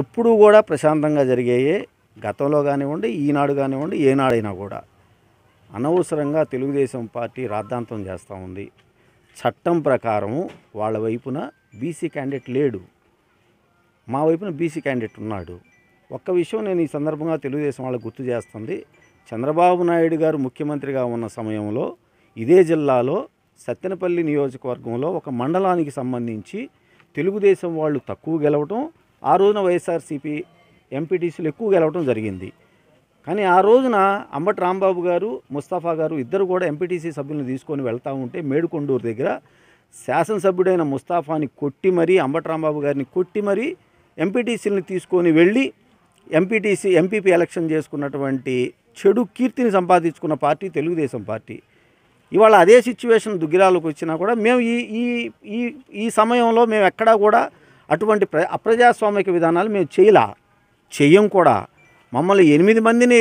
ఎప్పుడూ కూడా ప్రశాంతంగా జరిగాయే గతంలో కానివ్వండి ఈనాడు కానివ్వండి ఏనాడైనా కూడా అనవసరంగా తెలుగుదేశం పార్టీ రాద్ధాంతం చేస్తూ ఉంది చట్టం ప్రకారం వాళ్ళ వైపున బీసీ క్యాండిడేట్ లేడు మా వైపున బీసీ క్యాండిడేట్ ఉన్నాడు ఒక్క విషయం నేను ఈ సందర్భంగా తెలుగుదేశం వాళ్ళకి గుర్తు చేస్తుంది చంద్రబాబు నాయుడు గారు ముఖ్యమంత్రిగా ఉన్న సమయంలో ఇదే జిల్లాలో సత్తెనపల్లి నియోజకవర్గంలో ఒక మండలానికి సంబంధించి తెలుగుదేశం వాళ్ళు తక్కువ గెలవటం ఆ రోజున వైఎస్ఆర్సీపీ ఎంపీటీసీలు ఎక్కువ గెలవటం జరిగింది కానీ ఆ రోజున అంబటి రాంబాబు గారు ముస్తాఫా గారు ఇద్దరు కూడా ఎంపీటీసీ సభ్యులను తీసుకొని వెళ్తూ ఉంటే మేడుకొండూరు దగ్గర శాసనసభ్యుడైన ముస్తాఫాని కొట్టి మరీ అంబటి రాంబాబు గారిని కొట్టి మరీ ఎంపీటీసీలను తీసుకొని వెళ్ళి ఎంపీటీసీ ఎంపీపీ ఎలక్షన్ చేసుకున్నటువంటి చెడు కీర్తిని సంపాదించుకున్న పార్టీ తెలుగుదేశం పార్టీ ఇవాళ అదే సిచ్యువేషన్ దుగ్గిరాలకు వచ్చినా కూడా మేము ఈ ఈ ఈ ఈ సమయంలో మేము ఎక్కడా కూడా అటువంటి ప్ర అప్రజాస్వామిక విధానాలు మేము చేయలా చెయ్యం కూడా మమ్మల్ని ఎనిమిది మందిని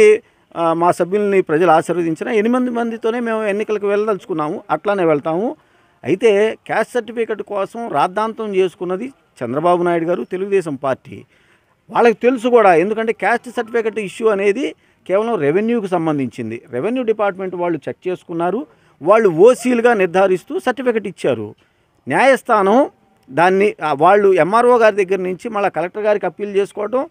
మా సభ్యుల్ని ప్రజలు ఆశీర్వదించిన ఎనిమిది మందితోనే మేము ఎన్నికలకు వెళ్ళదలుచుకున్నాము అట్లానే వెళ్తాము అయితే క్యాస్ట్ సర్టిఫికేట్ కోసం రాద్ధాంతం చేసుకున్నది చంద్రబాబు నాయుడు గారు తెలుగుదేశం పార్టీ వాళ్ళకి తెలుసు కూడా ఎందుకంటే క్యాస్ట్ సర్టిఫికేట్ ఇష్యూ అనేది కేవలం రెవెన్యూకి సంబంధించింది రెవెన్యూ డిపార్ట్మెంట్ వాళ్ళు చెక్ చేసుకున్నారు వాళ్ళు ఓసీలుగా నిర్ధారిస్తూ సర్టిఫికెట్ ఇచ్చారు న్యాయస్థానం దాన్ని వాళ్ళు ఎంఆర్ఓ గారి దగ్గర నుంచి మళ్ళీ కలెక్టర్ గారికి అప్పీల్ చేసుకోవటం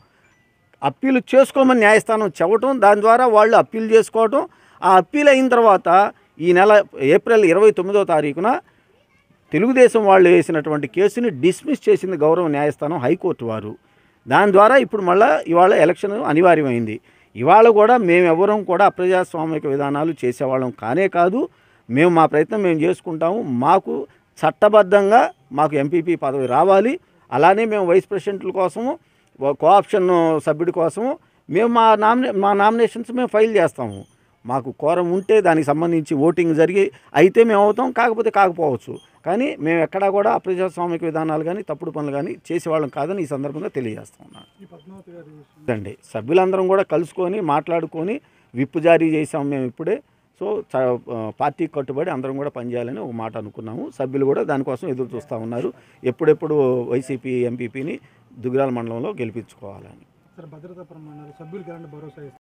అప్పీలు చేసుకోమని న్యాయస్థానం చెప్పటం దాని ద్వారా వాళ్ళు అప్పీల్ చేసుకోవటం ఆ అప్పీల్ అయిన తర్వాత ఈ నెల ఏప్రిల్ ఇరవై తొమ్మిదో తారీఖున తెలుగుదేశం వాళ్ళు వేసినటువంటి కేసుని డిస్మిస్ చేసింది గౌరవ న్యాయస్థానం హైకోర్టు వారు దాని ద్వారా ఇప్పుడు మళ్ళీ ఇవాళ ఎలక్షన్ అనివార్యమైంది ఇవాళ కూడా మేమెవరం కూడా అప్రజాస్వామిక విధానాలు చేసేవాళ్ళం కానే కాదు మేము మా ప్రయత్నం మేము చేసుకుంటాము మాకు చట్టబద్ధంగా మాకు ఎంపీపీ పదవి రావాలి అలానే మేము వైస్ ప్రెసిడెంట్ల కోసము కోఆప్షన్ సభ్యుడి కోసము మేము మా నామినే మా నామినేషన్స్ మేము ఫైల్ చేస్తాము మాకు కోరం ఉంటే దానికి సంబంధించి ఓటింగ్ జరిగి అయితే మేము అవుతాం కాకపోతే కాకపోవచ్చు కానీ మేము ఎక్కడా కూడా ప్రజాస్వామిక విధానాలు కానీ తప్పుడు పనులు కానీ చేసేవాళ్ళం కాదని ఈ సందర్భంగా తెలియజేస్తున్నాను అండి సభ్యులందరం కూడా కలుసుకొని మాట్లాడుకొని విప్పు జారీ చేసాము మేము ఇప్పుడే సో పార్టీకి కట్టుబడి అందరం కూడా పనిచేయాలని ఒక మాట అనుకున్నాము సభ్యులు కూడా దానికోసం ఎదురు చూస్తూ ఉన్నారు ఎప్పుడెప్పుడు వైసీపీ ఎంపీపీని దుగ్గిరాల మండలంలో గెలిపించుకోవాలని భద్రతా ప్రమాణాలు సభ్యులు భరోసా